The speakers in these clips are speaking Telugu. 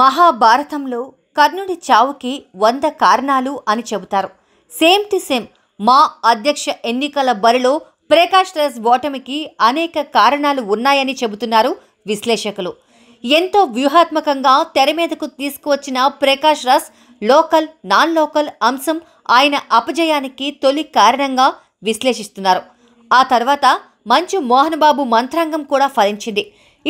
మహాభారతంలో కర్ణుడి చావుకి వంద కారణాలు అని చెబుతారు సేమ్ టు సేమ్ మా అధ్యక్ష ఎన్నికల బరిలో ప్రకాష్ రాజ్ ఓటమికి అనేక కారణాలు ఉన్నాయని చెబుతున్నారు విశ్లేషకులు ఎంతో వ్యూహాత్మకంగా తెర మీదకు తీసుకువచ్చిన Prakash Raj local non local అంశం ఆయన అపజయానికి తొలి కారణంగా విశ్లేషిస్తున్నారు ఆ తర్వాత మంచు మోహన్ బాబు మంత్రాంగం కూడా ఫలించింది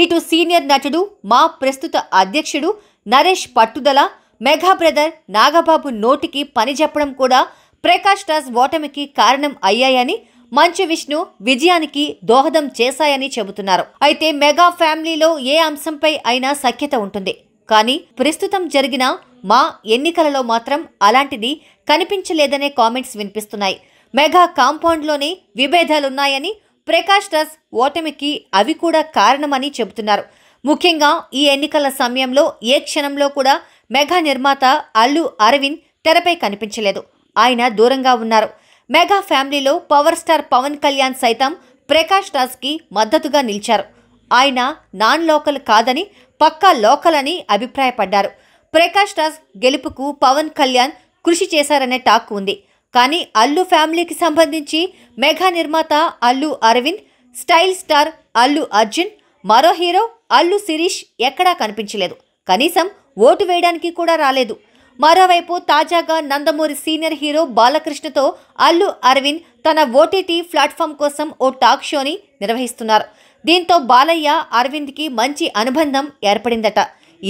ఇటు సీనియర్ నటుడు మా ప్రస్తుత అధ్యక్షుడు నరేష్ పట్టుదల మెగా బ్రదర్ నాగబాబు నోటికి పని చెప్పడం కూడా ప్రకాష్ రాజ్ ఓటమికి కారణం అయ్యాయని మంచు విష్ణు విజయానికి దోహదం చేశాయని చెబుతున్నారు అయితే మెగా ఫ్యామిలీలో ఏ అంశంపై అయినా సఖ్యత ఉంటుంది కానీ ప్రస్తుతం జరిగిన మా ఎన్నికలలో మాత్రం అలాంటిది కనిపించలేదనే కామెంట్స్ వినిపిస్తున్నాయి మెగా కాంపౌండ్లోనే విభేదాలున్నాయని ప్రకాష్ రాజ్ ఓటమికి అవి కూడా కారణమని చెబుతున్నారు ముఖ్యంగా ఈ ఎన్నికల సమయంలో ఏ క్షణంలో కూడా మెగా నిర్మాత అల్లు అరవింద్ తెరపై కనిపించలేదు ఆయన దూరంగా ఉన్నారు మెగా ఫ్యామిలీలో పవర్ స్టార్ పవన్ కళ్యాణ్ సైతం ప్రకాష్ రాజ్కి మద్దతుగా నిలిచారు ఆయన నాన్ లోకల్ కాదని పక్కా లోకల్ అని అభిప్రాయపడ్డారు ప్రకాష్ రాజ్ గెలుపుకు పవన్ కళ్యాణ్ కృషి చేశారనే టాక్ ఉంది కానీ అల్లు ఫ్యామిలీకి సంబంధించి మెగా నిర్మాత అల్లు అరవింద్ స్టైల్ స్టార్ అల్లు అర్జున్ మరో హీరో అల్లు శిరీష్ ఎక్కడా కనిపించలేదు కనీసం ఓటు వేయడానికి కూడా రాలేదు మరోవైపు తాజాగా నందమూరి సీనియర్ హీరో బాలకృష్ణతో అల్లు అరవింద్ తన ఓటీటీ ప్లాట్ఫామ్ కోసం ఓ టాక్ షోని నిర్వహిస్తున్నారు దీంతో బాలయ్య అరవింద్కి మంచి అనుబంధం ఏర్పడిందట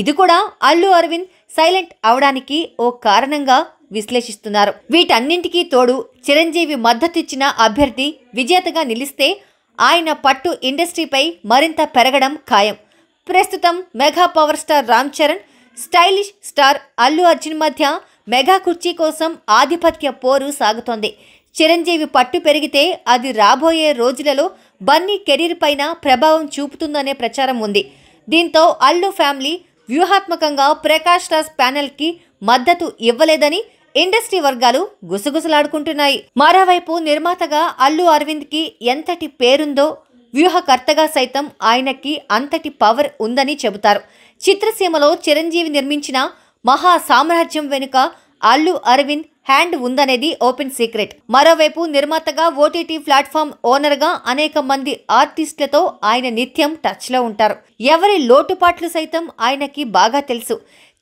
ఇది కూడా అల్లు అరవింద్ సైలెంట్ అవడానికి ఓ కారణంగా విశ్లేషిస్తున్నారు వీటన్నింటికీ తోడు చిరంజీవి మద్దతిచ్చిన అభ్యర్థి విజేతగా నిలిస్తే ఆయన పట్టు ఇండస్ట్రీపై మరింత పెరగడం ఖాయం ప్రస్తుతం mega power star Ram Charan stylish star Allu Arjun మధ్య మెగా కుర్చీ కోసం ఆధిపత్య పోరు సాగుతోంది చిరంజీవి పట్టు పెరిగితే అది రాబోయే రోజులలో బన్నీ కెరీర్ పైన ప్రభావం చూపుతుందనే ప్రచారం ఉంది దీంతో అల్లు ఫ్యామిలీ వ్యూహాత్మకంగా ప్రకాష్ రాజ్ ప్యానెల్కి మద్దతు ఇవ్వలేదని ఇండస్ట్రీ వర్గాలు గుసగుసలాడుకుంటున్నాయి మరోవైపు నిర్మాతగా అల్లు అరవింద్కి ఎంతటి పేరుందో వ్యూహకర్తగా సైతం ఆయనకి అంతటి పవర్ ఉందని చెబుతారు చిత్రసీమలో చిరంజీవి నిర్మించిన మహా సామ్రాజ్యం వెనుక అల్లు అరవింద్ హ్యాండ్ ఉందనేది ఓపెన్ సీక్రెట్ మరోవైపు నిర్మాతగా ఓటీటీ ప్లాట్ఫామ్ ఓనర్గా అనేక మంది ఆర్టిస్టులతో ఆయన నిత్యం టచ్లో ఉంటారు ఎవరి లోటుపాట్లు సైతం ఆయనకి బాగా తెలుసు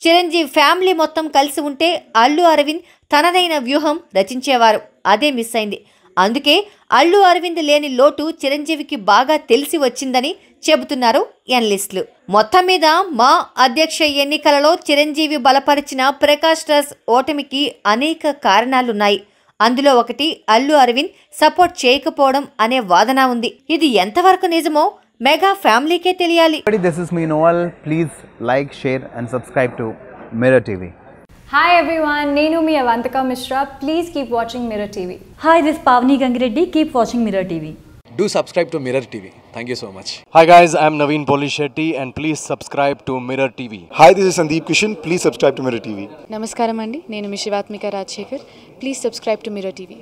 చిరంజీవి ఫ్యామిలీ మొత్తం కలిసి ఉంటే అల్లు అరవింద్ తనదైన వ్యూహం రచించేవారు అదే మిస్ అయింది అందుకే అల్లు అరవింద్ లేని లోటు చిరంజీవికి బాగా తెలిసి వచ్చిందని చెబుతున్నారు ఎనలిస్టులు మొత్తం మీద మా అధ్యక్ష ఎన్నికలలో చిరంజీవి బలపరిచిన ప్రకాష్ రాజ్ ఓటమికి అనేక కారణాలున్నాయి అందులో ఒకటి అల్లు అరవింద్ సపోర్ట్ చేయకపోవడం అనే వాదన ఉంది ఇది ఎంతవరకు నిజమో మెగా ఫ్యామిలీకే తెలియాలి దిస్ ఇస్ మీ నోవల్ please like share and subscribe to Mirror TV hi everyone నేను మీ Avantika Mishra please keep watching Mirror TV hi this Pavani Gangireddy keep watching Mirror TV Do subscribe to Mirror TV. Thank you so much. Hi guys, I'm Naveen Polishetty and please subscribe to Mirror TV. Hi, this is Sandeep Kishan. Please subscribe to Mirror TV. నమస్కారం అండి నేను మీ Shivathmika Rajasekhar please subscribe to Mirror TV